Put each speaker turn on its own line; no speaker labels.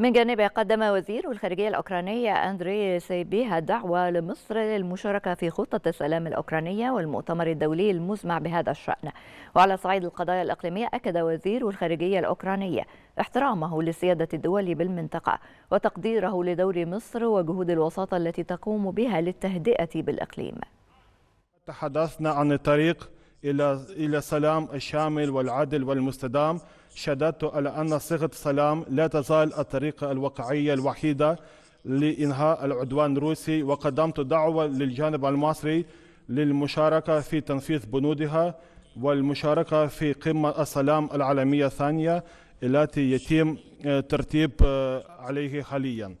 من جانبه قدم وزير الخارجية الأوكرانية أندري سيبيها دعوة لمصر للمشاركة في خطة السلام الأوكرانية والمؤتمر الدولي المزمع بهذا الشأن وعلى صعيد القضايا الإقليمية أكد وزير الخارجية الأوكرانية احترامه لسيادة الدول بالمنطقة وتقديره لدور مصر وجهود الوساطة التي تقوم بها للتهدئة بالإقليم
تحدثنا عن الطريق إلى إلى السلام الشامل والعدل والمستدام شددت على أن صيغة السلام لا تزال الطريقة الواقعية الوحيدة لإنهاء العدوان الروسي وقدمت دعوة للجانب المصري للمشاركة في تنفيذ بنودها والمشاركة في قمة السلام العالمية الثانية التي يتم آه، ترتيب آه، عليه حاليا